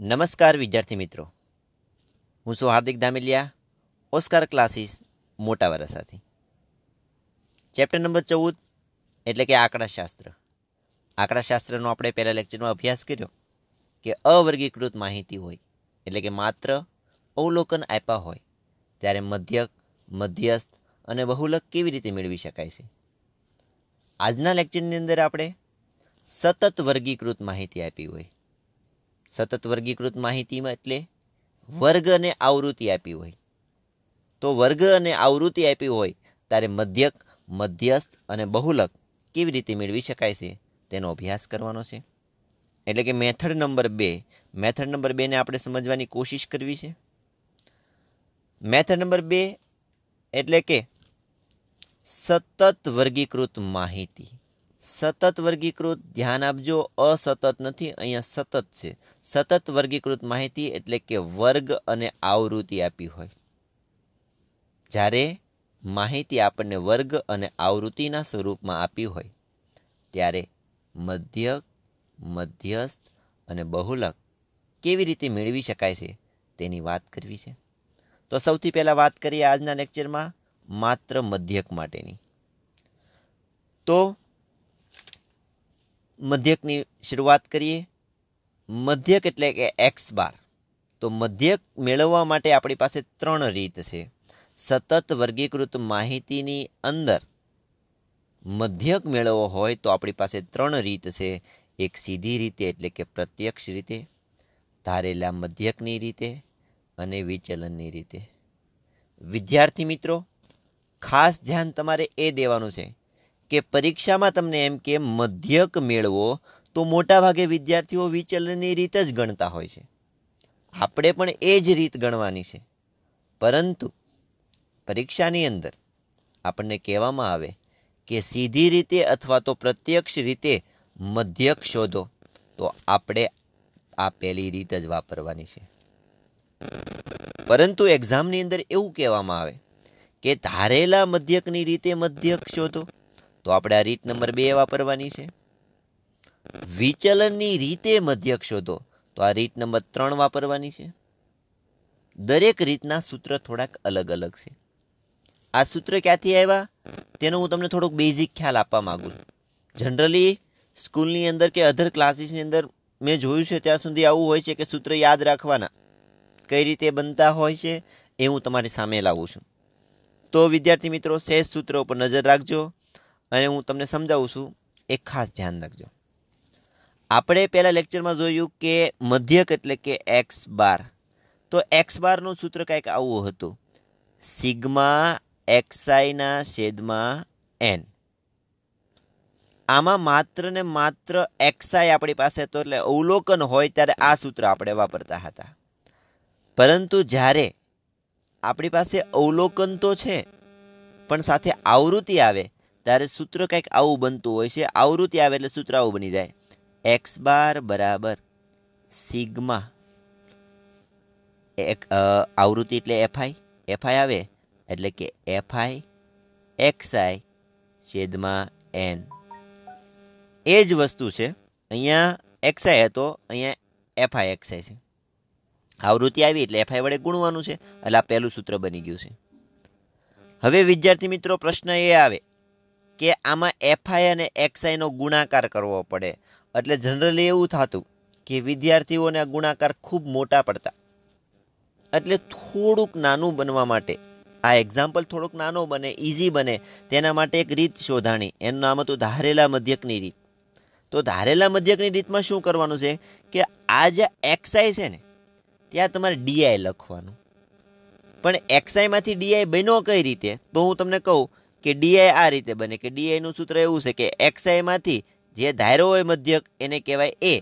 નમસ્કાર વિદ્યાર્થી મિત્રો હું છું હાર્દિક ધામેલિયા ઓસ્કાર ક્લાસીસ મોટા વરસાથી ચેપ્ટર નંબર ચૌદ એટલે કે આંકડાશાસ્ત્ર આંકડાશાસ્ત્રનો આપણે પહેલાં લેક્ચરમાં અભ્યાસ કર્યો કે અવર્ગીકૃત માહિતી હોય એટલે કે માત્ર અવલોકન આપ્યા હોય ત્યારે મધ્યક મધ્યસ્થ અને બહુલક કેવી રીતે મેળવી શકાય છે આજના લેક્ચરની અંદર આપણે સતત વર્ગીકૃત માહિતી આપી હોય સતત વર્ગીકૃત માહિતીમાં એટલે વર્ગ અને આવૃત્તિ આપી હોય તો વર્ગ અને આવૃત્તિ આપી હોય ત્યારે મધ્યક મધ્યસ્થ અને બહુલક કેવી રીતે મેળવી શકાય છે તેનો અભ્યાસ કરવાનો છે એટલે કે મેથડ નંબર બે મેથડ નંબર બેને આપણે સમજવાની કોશિશ કરવી છે મેથડ નંબર બે એટલે કે સતત વર્ગીકૃત માહિતી સતત વર્ગીકૃત ધ્યાન આપજો અસતત નથી અહીંયા સતત છે સતત વર્ગીકૃત માહિતી એટલે કે વર્ગ અને આવૃત્તિ આપી હોય જ્યારે માહિતી આપણને વર્ગ અને આવૃત્તિના સ્વરૂપમાં આપી હોય ત્યારે મધ્યક મધ્યસ્થ અને બહુલક કેવી રીતે મેળવી શકાય છે તેની વાત કરવી છે તો સૌથી પહેલાં વાત કરીએ આજના લેક્ચરમાં માત્ર મધ્યક માટેની તો મધ્યકની શરૂઆત કરીએ મધ્યક એટલે કે એક્સ બાર તો મધ્યક મેળવવા માટે આપણી પાસે ત્રણ રીત છે સતત વર્ગીકૃત માહિતીની અંદર મધ્યક મેળવવો હોય તો આપણી પાસે ત્રણ રીત છે એક સીધી રીતે એટલે કે પ્રત્યક્ષ રીતે ધારેલા મધ્યકની રીતે અને વિચલનની રીતે વિદ્યાર્થી મિત્રો ખાસ ધ્યાન તમારે એ દેવાનું છે કે પરીક્ષામાં તમને એમ કે મધ્યક મેળવો તો મોટાભાગે વિદ્યાર્થીઓ વિચલનની રીત જ ગણતા હોય છે આપણે પણ એ જ રીત ગણવાની છે પરંતુ પરીક્ષાની અંદર આપણને કહેવામાં આવે કે સીધી રીતે અથવા તો પ્રત્યક્ષ રીતે મધ્યક શોધો તો આપણે આ પહેલી રીત જ વાપરવાની છે પરંતુ એક્ઝામની અંદર એવું કહેવામાં આવે કે ધારેલા મધ્યકની રીતે મધ્યક શોધો તો આપણે આ રીત નંબર બે વાપરવાની છે વિચલનની રીતે મધ્યક શોધો તો આ રીત નંબર ત્રણ વાપરવાની છે દરેક રીતના સૂત્ર થોડાક અલગ અલગ છે આ સૂત્ર ક્યાંથી આવ્યા તેનો હું તમને થોડોક બેઝિક ખ્યાલ આપવા માગું છું જનરલી સ્કૂલની અંદર કે અધર ક્લાસીસની અંદર મેં જોયું છે ત્યાં સુધી આવું હોય છે કે સૂત્ર યાદ રાખવાના કઈ રીતે બનતા હોય છે એ હું તમારી સામે લાવું છું તો વિદ્યાર્થી મિત્રો શેષ સૂત્રો ઉપર નજર રાખજો અને હું તમને સમજાવું છું એ ખાસ ધ્યાન રાખજો આપણે પહેલાં લેક્ચરમાં જોયું કે મધ્યક એટલે કે એક્સ બાર તો એક્સ બારનું સૂત્ર કંઈક આવું હતું સિગ્મા એક્સઆઈના છેદમાં એન આમાં માત્ર ને માત્ર એક્સઆઈ આપણી પાસે તો એટલે અવલોકન હોય ત્યારે આ સૂત્ર આપણે વાપરતા હતા પરંતુ જ્યારે આપણી પાસે અવલોકન તો છે પણ સાથે આવૃત્તિ આવે ત્યારે સૂત્ર કંઈક આવું બનતું હોય છે આવૃત્તિ આવે એટલે સૂત્ર આવું બની જાય એક્સ બાર બરાબર સિગ્મા એક આવૃત્તિ એટલે એફઆઈ એફઆઈ આવે એટલે કે એફઆઈ એક્સ આઈ છેદમાં એન એ જ વસ્તુ છે અહીંયા એક્સઆઈ હતો અહીંયા એફઆઈ એક્સઆઈ છે આવૃત્તિ આવી એટલે એફઆઈ વડે ગુણવાનું છે એટલે આ પહેલું સૂત્ર બની ગયું છે હવે વિદ્યાર્થી મિત્રો પ્રશ્ન એ આવે કે આમાં એફઆઈ અને એક્સઆઈનો ગુણાકાર કરવો પડે એટલે જનરલી એવું થતું કે વિદ્યાર્થીઓને ગુણાકાર ખૂબ મોટા પડતા એટલે થોડુંક નાનું બનવા માટે આ એક્ઝામ્પલ થોડોક નાનો બને ઇઝી બને તેના માટે એક રીત શોધાણી એનું નામ હતું ધારેલા મધ્યકની રીત તો ધારેલા મધ્યકની રીતમાં શું કરવાનું છે કે આ જે એક્સઆઈ છે ને ત્યાં તમારે ડીઆઈ લખવાનું પણ એક્સઆઈમાંથી ડીઆઈ બન્યો કઈ રીતે તો હું તમને કહું કે ડીઆઈ આ રીતે બને કે ડીઆઈનું સૂત્ર એવું છે કે એક્સઆઈમાંથી જે ધાયરો હોય મધ્યક એને કહેવાય એ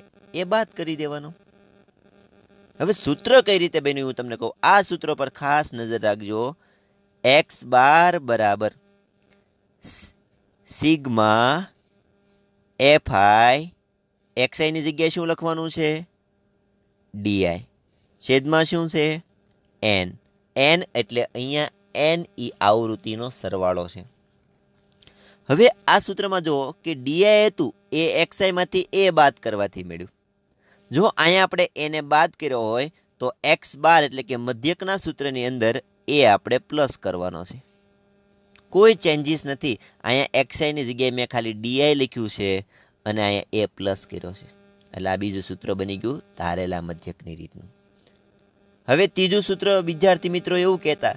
એ બાદ કરી દેવાનો હવે સૂત્ર કઈ રીતે બન્યું હું તમને કહું આ સૂત્ર પર ખાસ નજર રાખજો એક્સ બાર બરાબર સિગ્મા એફ આઈ એક્સઆઈની જગ્યાએ શું લખવાનું છે ડીઆઈ છેદમાં શું છે એન એન એટલે અહીંયા એન ઈ e આવૃત્તિનો સરવાળો છે હવે આ સૂત્રમાં જુઓ કે ડીઆઈ હતું એ એક્સઆઈમાંથી એ બાદ કરવાથી મળ્યું જો અહીંયા આપણે એને બાદ કર્યો હોય તો એક્સ બાર એટલે કે મધ્યકના સૂત્રની અંદર એ આપણે પ્લસ કરવાનો છે કોઈ ચેન્જીસ નથી અહીંયા એક્સઆઈની જગ્યાએ મેં ખાલી ડીઆઈ લખ્યું છે અને અહીંયા એ પ્લસ કર્યો છે એટલે આ બીજું સૂત્ર બની ગયું ધારેલા મધ્યકની રીતનું હવે ત્રીજું સૂત્ર વિદ્યાર્થી મિત્રો એવું કહેતા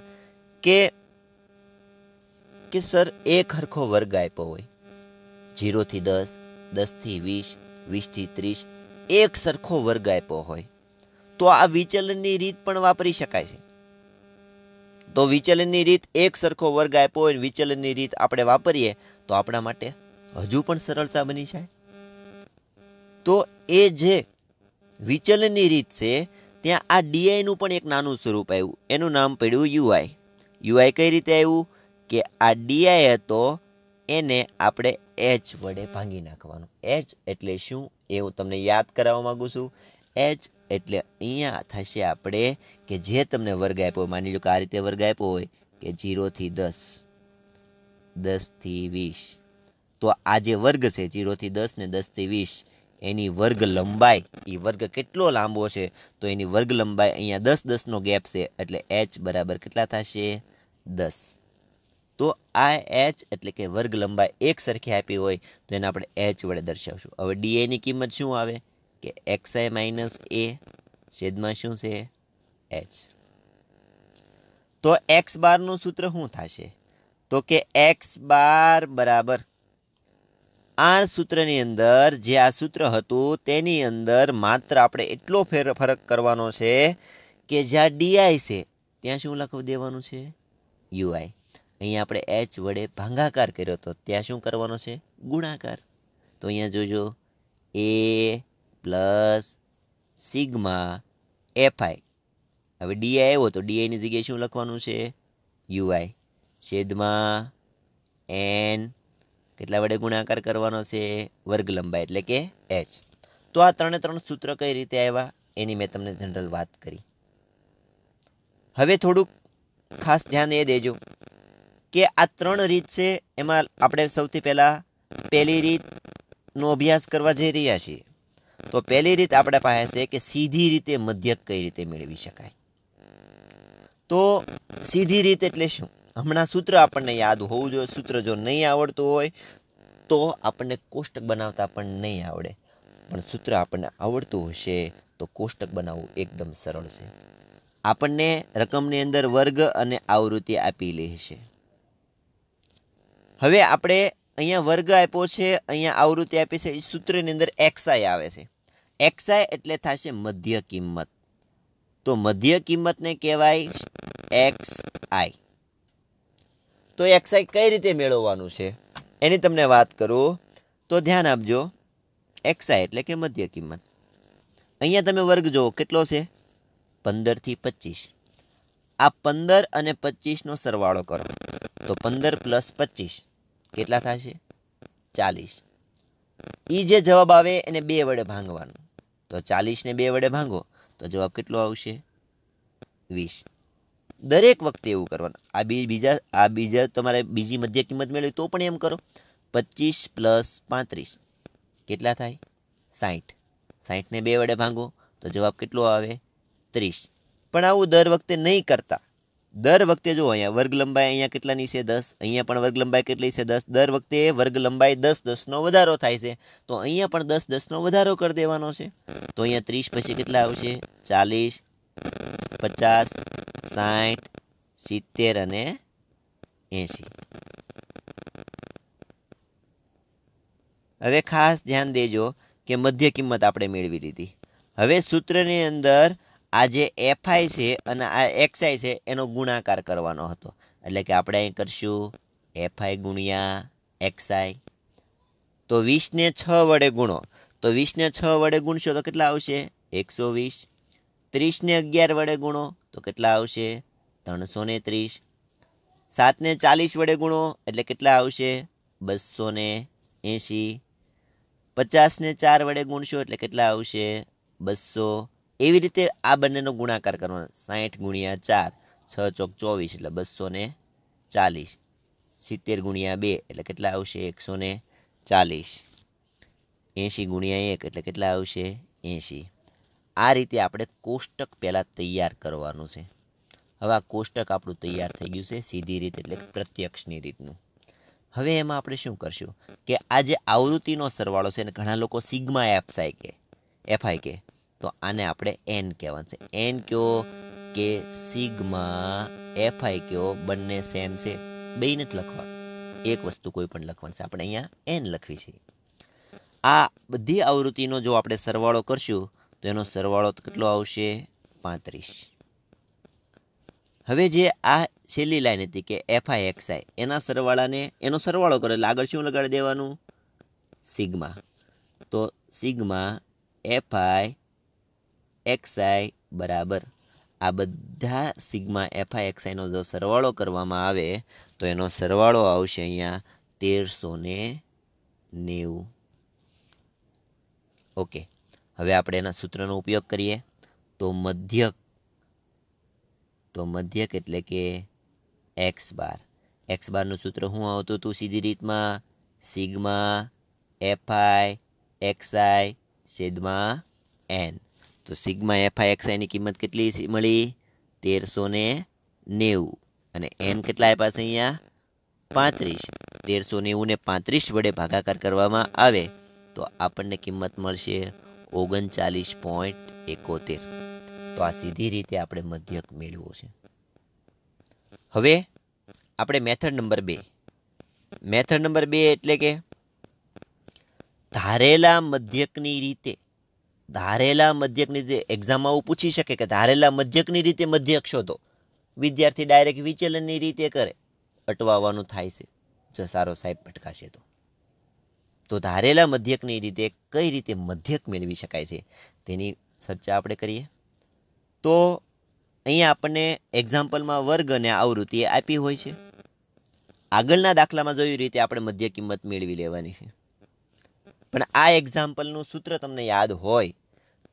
કે કે સર એક હરખો વર્ગ આપ્યો હોય જીરોથી દસ દસથી વીસ વીસથી ત્રીસ એક સરખો વર્ગ આપ્યો હોય તો આ વિચલનની રીત પણ વાપરી શકાય છે તો વિચલનની રીત એક સરખો વર્ગ આપ્યો હોય વિચલનની રીત આપણે વાપરીએ તો આપણા માટે હજુ પણ સરળતા બની જાય તો એ જે વિચલનની રીત છે ત્યાં આ ડીઆઈનું પણ એક નાનું સ્વરૂપ આવ્યું એનું નામ પડ્યું યુઆઈ યુઆઈ કઈ રીતે આવ્યું કે આ ડીઆઈ હતો એને આપણે એચ વડે ભાંગી નાખવાનું એચ એટલે શું એ હું તમને યાદ કરાવવા માગું છું એચ એટલે અહીંયા થશે આપણે કે જે તમને વર્ગ આપ્યો હોય માની લો કે આ રીતે વર્ગ આપ્યો હોય કે જીરોથી દસ દસથી વીસ તો આ જે વર્ગ છે જીરોથી દસ ને દસથી વીસ એની વર્ગ લંબાઈ એ વર્ગ કેટલો લાંબો છે તો એની વર્ગ લંબાઈ અહીંયા દસ દસનો ગેપ છે એટલે એચ બરાબર કેટલા થશે દસ તો આ એચ એટલે કે વર્ગ લંબાઈ એક સરખી આપી હોય તો એને આપણે એચ વડે દર્શાવશું હવે ડીએની કિંમત શું આવે કે એક્સઆઈ માઇનસ એ છેદમાં શું છે એચ તો એક્સ બારનું સૂત્ર શું થશે તો કે એક્સ બાર બરાબર આ સૂત્રની અંદર જે આ સૂત્ર હતું તેની અંદર માત્ર આપણે એટલો ફેર ફરક કરવાનો છે કે જ્યાં ડીઆઈ છે ત્યાં શું લખવું દેવાનું છે યુઆઈ અહીંયા આપણે એચ વડે ભાંગાકાર કર્યો હતો ત્યાં શું કરવાનો છે ગુણાકાર તો અહીંયા જોજો એ પ્લસ સિગ્મા એફઆઈ હવે ડીઆઈ આવ્યો તો ડીઆઈની જગ્યાએ શું લખવાનું છે યુઆઈ છેદમાં એન કેટલા વડે ગુણાકાર કરવાનો છે વર્ગ લંબાઈ એટલે કે એચ તો આ ત્રણે ત્રણ સૂત્ર કઈ રીતે આવ્યા એની મેં તમને જનરલ વાત કરી હવે થોડુંક ખાસ ધ્યાન એ દેજો કે આ ત્રણ રીત છે એમાં આપણે સૌથી પહેલાં પહેલી રીતનો અભ્યાસ કરવા જઈ રહ્યા છીએ તો પહેલી રીત આપણા પાસે છે કે સીધી રીતે મધ્યક કઈ રીતે મેળવી શકાય તો સીધી રીત એટલે શું હમણાં સૂત્ર આપણને યાદ હોવું જોઈએ સૂત્ર જો નહીં આવડતું હોય તો આપણને કોષ્ટક બનાવતા પણ નહીં આવડે પણ સૂત્ર આપણને આવડતું હશે તો કોષ્ટક બનાવવું એકદમ સરળ છે આપણને રકમની અંદર વર્ગ અને આવૃત્તિ આપી લેશે હવે આપણે અહીંયા વર્ગ આપ્યો છે અહીંયા આવૃત્તિ આપી છે એ સૂત્રની અંદર એક્સઆઈ આવે છે એક્સઆઈ એટલે થશે મધ્ય કિંમત તો મધ્ય કિંમતને કહેવાય એક્સ આઈ તો એક્સ આઈ કઈ રીતે મેળવવાનું છે એની તમને વાત કરું તો ધ્યાન આપજો એક્સ આઈ એટલે કે મધ્ય કિંમત અહીંયા તમે વર્ગ જુઓ કેટલો છે પંદરથી પચીસ આ પંદર અને પચીસનો સરવાળો કરો તો પંદર પ્લસ પચીસ કેટલા થશે ચાલીસ એ જે જવાબ આવે એને બે વડે ભાંગવાનો તો ચાલીસને બે વડે ભાંગો તો જવાબ કેટલો આવશે વીસ દરેક વખતે એવું કરવાનું આ બી બીજા આ બીજા તમારે બીજી મધ્ય કિંમત મેળવી તો પણ એમ કરો પચીસ પ્લસ પાંત્રીસ કેટલા થાય સાઠ સાઠને બે વડે ભાંગો તો જવાબ કેટલો આવે ત્રીસ પણ આવું દર વખતે નહીં કરતા દર વખતે જો અહીંયા વર્ગ લંબાઈ અહીંયા કેટલાની છે દસ અહીંયા પણ વર્ગ લંબાઈ કેટલી છે દસ દર વખતે વર્ગ લંબાઈ દસ દસનો વધારો થાય છે તો અહીંયા પણ દસ દસનો વધારો કરી દેવાનો છે તો અહીંયા ત્રીસ પછી કેટલા આવશે ચાલીસ પચાસ સાઠ સિત્તેર અને એંશી હવે ખાસ ધ્યાન દેજો કે મધ્ય કિંમત આપણે મેળવી લીધી હવે સૂત્રની અંદર આ જે એફઆઈ છે અને આ એક્સ આઈ છે એનો ગુણાકાર કરવાનો હતો એટલે કે આપણે અહીં કરશું એફઆઈ ગુણ્યા આઈ તો વીસને છ વડે ગુણો તો વીસને છ વડે ગુણશો તો કેટલા આવશે એકસો વીસ ત્રીસને અગિયાર વડે ગુણો તો કેટલા આવશે ત્રણસો ને ત્રીસ સાતને ચાલીસ વડે ગુણો એટલે કેટલા આવશે બસો ને એંસી પચાસને ચાર વડે ગુણશો એટલે કેટલા આવશે બસો એવી રીતે આ બંનેનો ગુણાકાર કરવાનો સાહીઠ ગુણ્યા ચાર છ ચોક ચોવીસ એટલે બસો ને ચાલીસ સિત્તેર ગુણ્યા બે એટલે કેટલા આવશે એકસો ને ચાલીસ એંશી ગુણ્યા એક એટલે કેટલા આવશે એંશી આ રીતે આપણે કોષ્ટક પહેલાં તૈયાર કરવાનું છે હવે આ કોષ્ટક આપણું તૈયાર થઈ ગયું છે સીધી રીત એટલે પ્રત્યક્ષની રીતનું હવે એમાં આપણે શું કરશું કે આ જે આવૃત્તિનો સરવાળો છે એને ઘણા લોકો સિગ્મા એફસાઈ કે એફઆઈ કે તો આને આપણે એન કહેવાનું છે એન કયો કે સિગ્મા એફઆઈ કયો બંને સેમ છે બે નથી લખવા એક વસ્તુ કોઈ પણ લખવાનું છે આપણે અહીંયા એન લખવી છે આ બધી આવૃત્તિનો જો આપણે સરવાળો કરશું તો એનો સરવાળો કેટલો આવશે પાંત્રીસ હવે જે આ છેલ્લી લાઈન હતી કે એફઆઈ એક્સઆઈ એના સરવાળાને એનો સરવાળો કરો એટલે આગળ શું લગાડી દેવાનું સિગ્મા તો એફ આઈ એક્સ આઈ બરાબર આ બધા સિગ્મા એક્સ આઈનો જો સરવાળો કરવામાં આવે તો એનો સરવાળો આવશે અહીંયા તેરસો ને નેવું ઓકે હવે આપણે એના સૂત્રનો ઉપયોગ કરીએ તો મધ્યક તો મધ્યક એટલે કે એક્સ બાર એક્સ બારનું સૂત્ર શું આવતું હતું સીધી રીતમાં sigma X I sigma N તો સિગ્મા એફઆઈ આઈની કિંમત કેટલી મળી તેરસો ને નેવું અને એન કેટલા આપ્યા છે અહીંયા પાંત્રીસ તેરસો નેવુંને પાંત્રીસ વડે ભાગાકાર કરવામાં આવે તો આપણને કિંમત મળશે ઓગણચાલીસ પોઈન્ટ એકોતેર તો આ સીધી રીતે આપણે મધ્યક મેળવો છે હવે આપણે મેથડ નંબર બે મેથડ નંબર બે એટલે કે ધારેલા મધ્યકની રીતે ધારેલા મધ્યકની રીતે એક્ઝામમાં આવું પૂછી શકે કે ધારેલા મધ્યકની રીતે મધ્યક શોધો વિદ્યાર્થી ડાયરેક્ટ વિચલનની રીતે કરે અટવાવાનું થાય છે જો સારો સાહેબ ભટકાશે તો તો ધારેલા મધ્યકની રીતે કઈ રીતે મધ્યક મેળવી શકાય છે તેની ચર્ચા આપણે કરીએ તો અહીંયા આપણને એક્ઝામ્પલમાં વર્ગ અને આવૃત્તિ આપી હોય છે આગળના દાખલામાં જોયું રીતે આપણે મધ્ય કિંમત મેળવી લેવાની છે પણ આ એક્ઝામ્પલનું સૂત્ર તમને યાદ હોય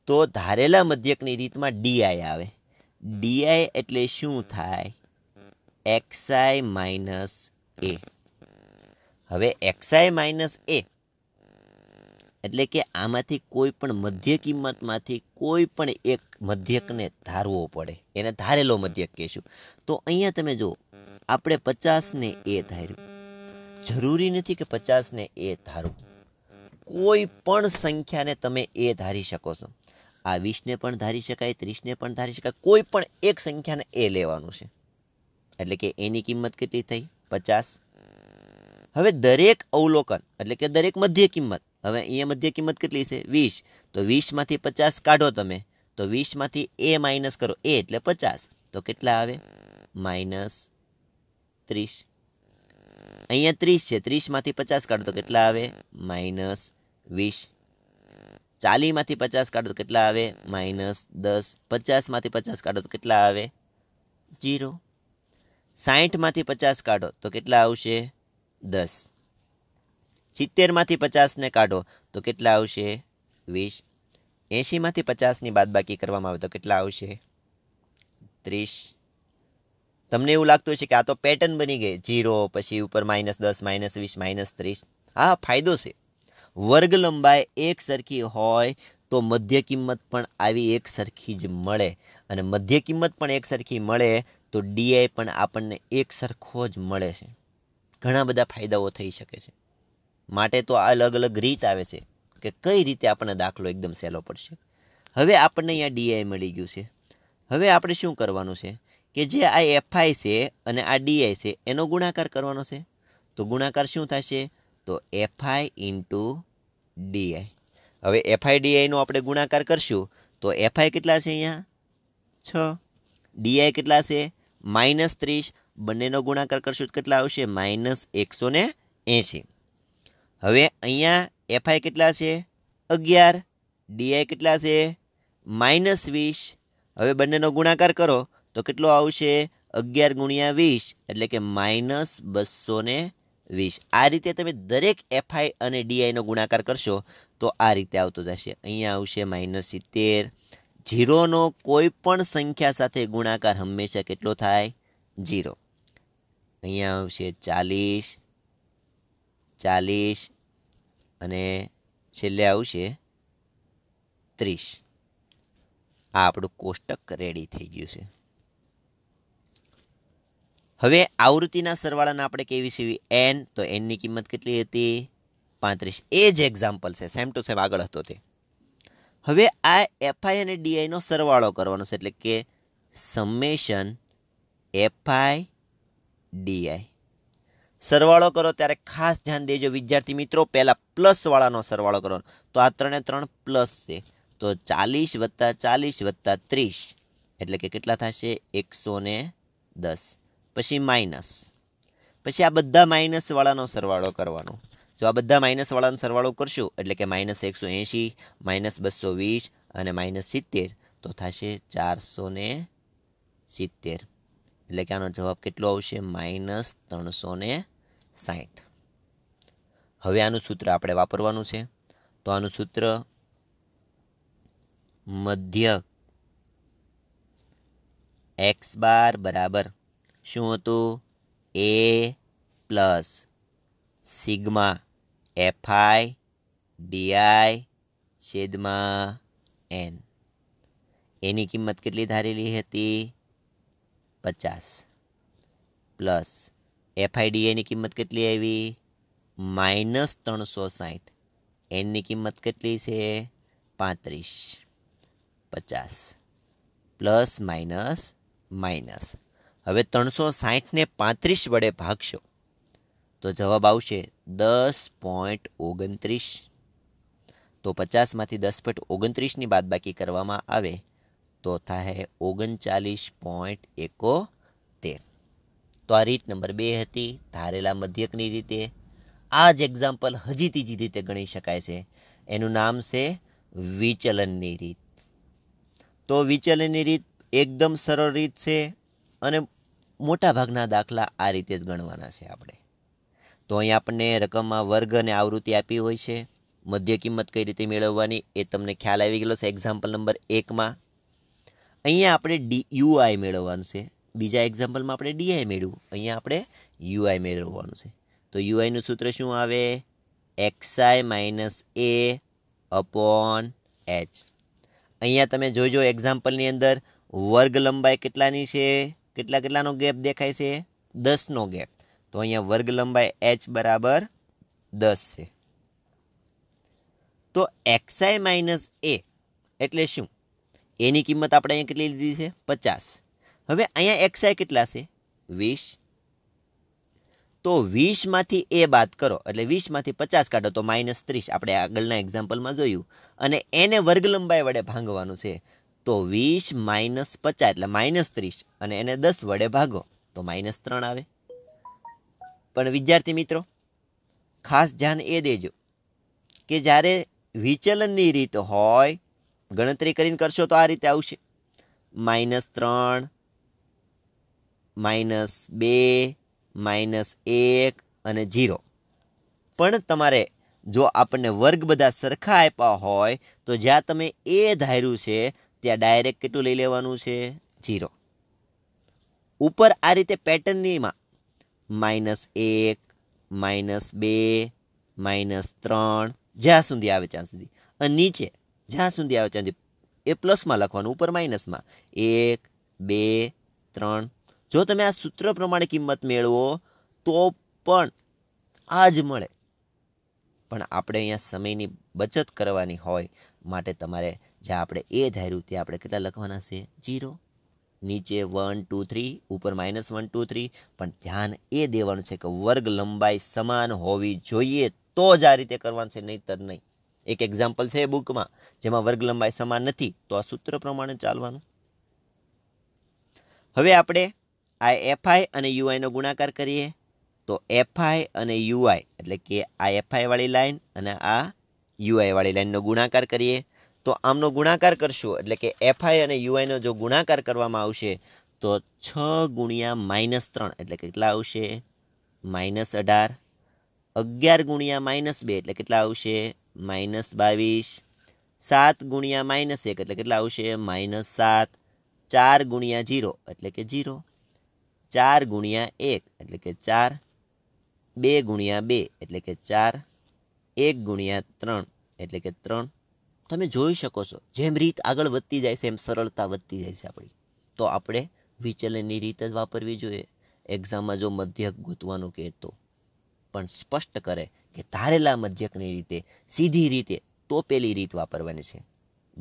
તો ધારેલા મધ્યકની રીતમાં ડીઆઈ આવે ડીઆઈ એટલે શું થાય એક્સઆઈ માઇનસ એ હવે એક્સઆઈ માઇનસ એ એટલે કે આમાંથી કોઈ પણ મધ્ય કિંમતમાંથી કોઈ પણ એક મધ્યકને ધારવો પડે એને ધારેલો મધ્યક કહેશું તો અહીંયા તમે જો આપણે પચાસને એ ધાર્યું જરૂરી નથી કે પચાસને એ ધારવું કોઈ પણ સંખ્યાને તમે એ ધારી શકો છો આ વીસને પણ ધારી શકાય ત્રીસને પણ ધારી શકાય કોઈ પણ એક સંખ્યાને એ લેવાનું છે એટલે કે એની કિંમત કેટલી થઈ પચાસ હવે દરેક અવલોકન એટલે કે દરેક મધ્ય કિંમત હવે અહીંયા મધ્ય કિંમત કેટલી છે વીસ તો વીસમાંથી પચાસ કાઢો તમે તો વીસમાંથી એ માઇનસ કરો એ એટલે પચાસ તો કેટલા આવે માઇનસ ત્રીસ અહીંયા ત્રીસ છે ત્રીસમાંથી પચાસ કાઢો તો કેટલા આવે માઇનસ વીસ ચાલીમાંથી પચાસ કાઢો તો કેટલા આવે માઇનસ દસ પચાસમાંથી પચાસ કાઢો તો કેટલા આવે જીરો સાઠમાંથી પચાસ કાઢો તો કેટલા આવશે દસ સિત્તેરમાંથી પચાસને કાઢો તો કેટલા આવશે વીસ એંશીમાંથી પચાસની બાદબાકી કરવામાં આવે તો કેટલા આવશે ત્રીસ તમને એવું લાગતું હશે કે આ તો પેટર્ન બની ગઈ ઝીરો પછી ઉપર માઇનસ દસ માઇનસ વીસ માઇનસ ત્રીસ હા ફાયદો છે વર્ગ લંબાઈ એક સરખી હોય તો મધ્ય કિંમત પણ આવી એક સરખી જ મળે અને મધ્ય કિંમત પણ એક સરખી મળે તો ડીઆઈ પણ આપણને એક સરખો જ મળે છે ઘણા બધા ફાયદાઓ થઈ શકે છે માટે તો આ અલગ અલગ રીત આવે છે કે કઈ રીતે આપણને દાખલો એકદમ સહેલો પડશે હવે આપણને અહીંયા ડીઆઈ મળી ગયું છે હવે આપણે શું કરવાનું છે કે જે આ એફઆઈ છે અને આ ડીઆઈ છે એનો ગુણાકાર કરવાનો છે તો ગુણાકાર શું થશે તો એફઆઈ ઇન્ટુ ડીઆઈ હવે એફઆઈ ડીઆઈનો આપણે ગુણાકાર કરશું તો એફઆઈ કેટલા છે અહીંયા છ ડીઆઈ કેટલા છે માઇનસ ત્રીસ બંનેનો ગુણાકાર કરશું તો કેટલા આવશે માઇનસ એકસો ને એંશી હવે અહીંયા એફઆઈ કેટલા છે અગિયાર ડીઆઈ કેટલા છે માઇનસ વીસ હવે બંનેનો ગુણાકાર કરો તો કેટલો આવશે અગિયાર ગુણ્યા વીસ એટલે કે માઇનસ બસો ને વીસ આ રીતે તમે દરેક એફઆઈ અને ડીઆઈનો ગુણાકાર કરશો તો આ રીતે આવતો જશે અહીંયા આવશે માઇનસ સિત્તેર જીરોનો કોઈ પણ સંખ્યા સાથે ગુણાકાર હંમેશા કેટલો થાય જીરો અહીંયા આવશે ચાલીસ ચાલીસ અને છેલ્લે આવશે ત્રીસ આ આપણું કોષ્ટક રેડી થઈ ગયું છે હવે આવૃત્તિના સરવાળાના આપણે કેવી છે એન તો એનની કિંમત કેટલી હતી પાંત્રીસ એ જ એક્ઝામ્પલ છે સેમ ટુ સેમ આગળ હતો તે હવે આ એફઆઈ અને ડીઆઈનો સરવાળો કરવાનો છે એટલે કે સમેશન એફઆઈ ડીઆઈ સરવાળો કરો ત્યારે ખાસ ધ્યાન દેજો વિદ્યાર્થી મિત્રો પહેલાં પ્લસવાળાનો સરવાળો કરો તો આ ત્રણે ત્રણ પ્લસ છે તો ચાલીસ વત્તા ચાલીસ વત્તા ત્રીસ એટલે કે કેટલા થશે એકસો ને દસ પછી માઇનસ પછી આ બધા માઇનસવાળાનો સરવાળો કરવાનો જો આ બધા માઇનસવાળાનો સરવાળો કરશું એટલે કે માઇનસ એકસો એંશી માઇનસ બસો વીસ અને માઇનસ સિત્તેર તો થશે ચારસો ને સિત્તેર એટલે કે આનો જવાબ કેટલો આવશે માઇનસ ત્રણસો ને સાઠ હવે આનું સૂત્ર આપણે વાપરવાનું છે તો આનું સૂત્ર મધ્ય એક્સ બાર બરાબર શું હતું A plus sigma F I D I છેદમાં એન એની કિંમત કેટલી ધારેલી હતી પચાસ પ્લસ એફઆઈ એફઆઈડીએની કિંમત કેટલી આવી માઇનસ ત્રણસો સાઠ એનની કિંમત કેટલી છે પાંત્રીસ પચાસ પ્લસ માઇનસ માઇનસ હવે ત્રણસો સાહીઠને પાંત્રીસ વડે ભાગશો તો જવાબ આવશે દસ પોઈન્ટ ઓગણત્રીસ તો પચાસમાંથી દસ પોઈન્ટ ઓગણત્રીસની બાદબાકી કરવામાં આવે તો થાય ઓગણચાલીસ પોઈન્ટ એકોતેર તો આ રીત નંબર બે હતી ધારેલા મધ્યકની રીતે આ જ એક્ઝામ્પલ હજી ત્રીજી રીતે ગણી શકાય છે એનું નામ છે વિચલનની રીત તો વિચલનની રીત એકદમ સરળ રીત છે અને મોટાભાગના દાખલા આ રીતે જ ગણવાના છે આપણે તો અહીં આપણને રકમમાં વર્ગ અને આવૃત્તિ આપી હોય છે મધ્ય કિંમત કઈ રીતે મેળવવાની એ તમને ખ્યાલ આવી ગયેલો છે એક્ઝામ્પલ નંબર એકમાં અહીંયા આપણે ડી યુઆઈ મેળવવાનું છે બીજા એક્ઝામ્પલમાં આપણે ડીઆઈ મેળવ્યું અહીંયા આપણે યુઆઈ મેળવવાનું છે તો યુઆઈનું સૂત્ર શું આવે X I minus A upon H અહીંયા તમે જોજો એક્ઝામ્પલની અંદર વર્ગ લંબાઈ કેટલાની છે કેટલા કેટલાનો ગેપ દેખાય છે દસનો ગેપ તો અહીંયા વર્ગ લંબાઈ એચ બરાબર દસ છે તો એક્સઆઈ માઇનસ એ એટલે શું એની કિંમત આપણે અહીંયા કેટલી લીધી છે પચાસ હવે અહીંયા એક્સઆઈ કેટલા છે વીસ તો વીસમાંથી એ બાદ કરો એટલે વીસમાંથી પચાસ કાઢો તો માઇનસ ત્રીસ આપણે આગળના એક્ઝામ્પલમાં જોયું અને એને વર્ગ લંબાઈ વડે ભાંગવાનું છે તો વીસ માઇનસ પચાસ એટલે માઇનસ ત્રીસ અને એને દસ વડે ભાગો તો માઇનસ ત્રણ આવે પણ વિદ્યાર્થી મિત્રો ખાસ ધ્યાન એ દેજો કે જ્યારે વિચલનની રીત હોય ગણતરી કરીને કરશો તો આ રીતે આવશે માઇનસ ત્રણ માઇનસ બે માઇનસ એક અને જીરો પણ તમારે જો આપણને વર્ગ બધા સરખા આપ્યા હોય તો જ્યાં તમે એ ધાર્યું છે ત્યાં ડાયરેક્ટ કેટલું લઈ લેવાનું છે જીરો ઉપર આ રીતે પેટર્નનીમાં માઇનસ એક માઇનસ બે માઇનસ ત્રણ જ્યાં સુધી આવે ત્યાં સુધી અને નીચે જ્યાં સુધી આવે ત્યાં સુધી એ પ્લસમાં લખવાનું ઉપર માઇનસમાં એક બે ત્રણ જો તમે આ સૂત્ર પ્રમાણે કિંમત મેળવો તો પણ આ જ મળે પણ આપણે અહીંયા સમયની બચત કરવાની હોય માટે તમારે જ્યાં આપણે એ ધાર્યું તે આપણે કેટલા લખવાના છે જીરો નીચે વન ટુ થ્રી ઉપર માઇનસ વન ટુ થ્રી પણ ધ્યાન એ દેવાનું છે કે વર્ગ લંબાઈ સમાન હોવી જોઈએ તો જ આ રીતે કરવાનું છે નહીંતર નહીં એક એક્ઝામ્પલ છે બુકમાં જેમાં વર્ગ લંબાઈ સમાન નથી તો આ સૂત્ર પ્રમાણે ચાલવાનું હવે આપણે આ એફઆઈ અને યુઆઈનો ગુણાકાર કરીએ તો એફઆઈ અને યુઆઈ એટલે કે આ એફઆઈવાળી લાઇન અને આ યુઆઈવાળી લાઈનનો ગુણાકાર કરીએ તો આમનો ગુણાકાર કરશું એટલે કે એફઆઈ અને યુઆઈનો જો ગુણાકાર કરવામાં આવશે તો છ ગુણ્યા માઇનસ ત્રણ એટલે કેટલા આવશે માઇનસ અઢાર અગિયાર ગુણ્યા માઇનસ બે એટલે કેટલા આવશે માઇનસ બાવીસ સાત ગુણ્યા માઇનસ એક એટલે કેટલા આવશે માઇનસ સાત ચાર ગુણ્યા જીરો એટલે કે જીરો ચાર ગુણ્યા એક એટલે કે ચાર બે ગુણ્યા બે એટલે કે ચાર એક ગુણ્યા ત્રણ એટલે કે ત્રણ તમે જોઈ શકો છો જેમ રીત આગળ વધતી જાય છે એમ સરળતા વધતી જાય છે આપણી તો આપણે વિચલનની રીત જ વાપરવી જોઈએ એક્ઝામમાં જો મધ્યક કહે તો પણ સ્પષ્ટ કરે કે ધારેલા મધ્યકની રીતે સીધી રીતે તો પેલી રીત વાપરવાની છે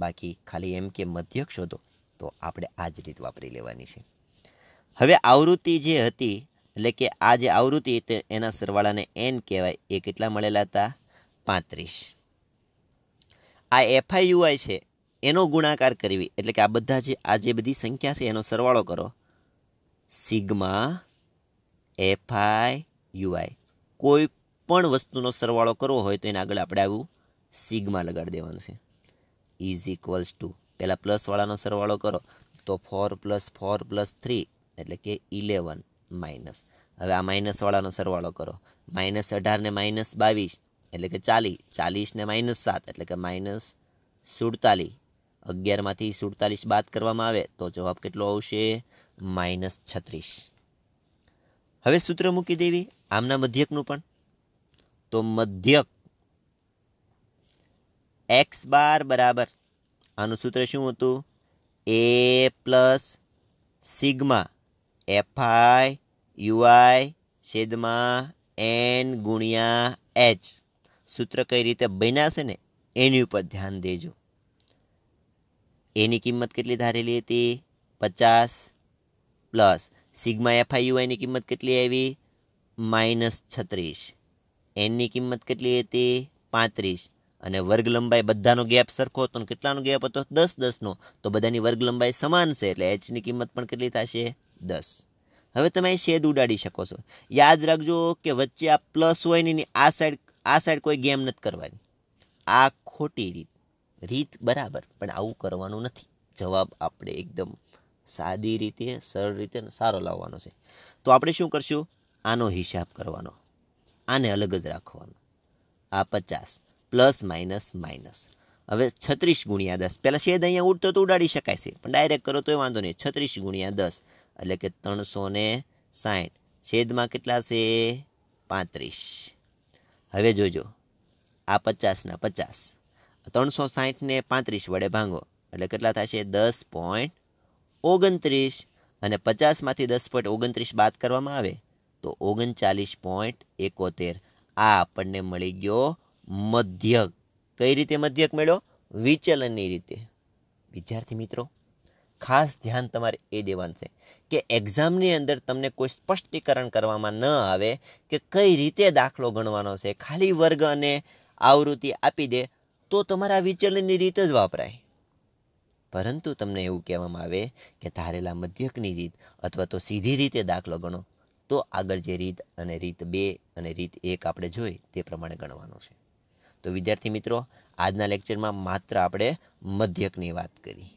બાકી ખાલી એમ કે મધ્યક શોધો તો આપણે આ જ રીત વાપરી લેવાની છે હવે આવૃત્તિ જે હતી એટલે કે આ જે આવૃત્તિ તે એના સરવાળાને એન કહેવાય એ કેટલા મળેલા હતા પાંત્રીસ આ એફઆઈયુઆઈ છે એનો ગુણાકાર કરવી એટલે કે આ બધા જે આ જે બધી સંખ્યા છે એનો સરવાળો કરો સિગ્મા એફઆઈ યુઆઈ કોઈ પણ વસ્તુનો સરવાળો કરવો હોય તો એને આગળ આપણે આવું સિગ્મા લગાડી દેવાનું છે ઇઝ ઇક્વલ્સ ટુ પહેલાં પ્લસવાળાનો સરવાળો કરો તો four plus four plus three એટલે કે ઇલેવન માઇનસ હવે આ માઇનસવાળાનો સરવાળો કરો માઇનસ અઢારને માઇનસ બાવીસ એટલે કે ચાલીસ ચાલીસને માઇનસ સાત એટલે કે માઇનસ સુડતાલીસ અગિયારમાંથી સુડતાલીસ બાદ કરવામાં આવે તો જવાબ કેટલો આવશે માઇનસ છત્રીસ હવે સૂત્ર મૂકી દેવી આમના મધ્યકનું પણ તો મધ્યક એક્સ બાર બરાબર આનું સૂત્ર શું હતું A plus sigma F I U I છેદમાં એન ગુણ્યા એચ સૂત્ર કઈ રીતે બન્યા ને એની ઉપર ધ્યાન દેજો એની કિંમત કેટલી ધારેલી હતી પચાસ પ્લસ સિગ્મા એફઆઈ યુઆઈની કિંમત કેટલી આવી માઇનસ છત્રીસ એનની કિંમત કેટલી હતી પાંત્રીસ અને વર્ગ લંબાઈ બધાનો ગેપ સરખો હતો કેટલાનો ગેપ હતો દસ દસનો તો બધાની વર્ગ લંબાઈ સમાન છે એટલે એચની કિંમત પણ કેટલી થશે દસ હવે તમે શેદ ઉડાડી શકો છો યાદ રાખજો કે વચ્ચે આ પ્લસ હોય ને આ સાઈડ આ સાઈડ કોઈ ગેમ નથી કરવાની આ ખોટી રીત રીત બરાબર પણ આવું કરવાનું નથી જવાબ આપણે એકદમ સાદી રીતે સરળ રીતે સારો લાવવાનો છે તો આપણે શું કરશું આનો હિસાબ કરવાનો આને અલગ જ રાખવાનો આ પચાસ પ્લસ માઇનસ માઇનસ હવે છત્રીસ ગુણ્યા દસ પહેલાં શેદ અહીંયા ઉડતો તો ઉડાડી શકાય છે પણ ડાયરેક્ટ કરો તો એ વાંધો નહીં છત્રીસ ગુણ્યા દસ એટલે કે ત્રણસો ને સાઠ છેદમાં કેટલા છે પાંત્રીસ હવે જોજો આ પચાસના પચાસ ત્રણસો સાઠને પાંત્રીસ વડે ભાંગો એટલે કેટલા થશે દસ પોઈન્ટ ઓગણત્રીસ અને પચાસમાંથી દસ પોઈન્ટ ઓગણત્રીસ બાદ કરવામાં આવે તો ઓગણચાલીસ પોઈન્ટ એકોતેર આ આપણને મળી ગયો મધ્યક કઈ રીતે મધ્યક મળ્યો વિચલનની રીતે વિદ્યાર્થી મિત્રો ખાસ ધ્યાન તમારે એ દેવાનું છે કે એક્ઝામની અંદર તમને કોઈ સ્પષ્ટીકરણ કરવામાં ન આવે કે કઈ રીતે દાખલો ગણવાનો છે ખાલી વર્ગ અને આવૃત્તિ આપી દે તો તમારા વિચલનની રીત જ વાપરાય પરંતુ તમને એવું કહેવામાં આવે કે ધારેલા મધ્યકની રીત અથવા તો સીધી રીતે દાખલો ગણો તો આગળ જે રીત અને રીત બે અને રીત એક આપણે જોઈ તે પ્રમાણે ગણવાનું છે તો વિદ્યાર્થી મિત્રો આજના લેક્ચરમાં માત્ર આપણે મધ્યકની વાત કરી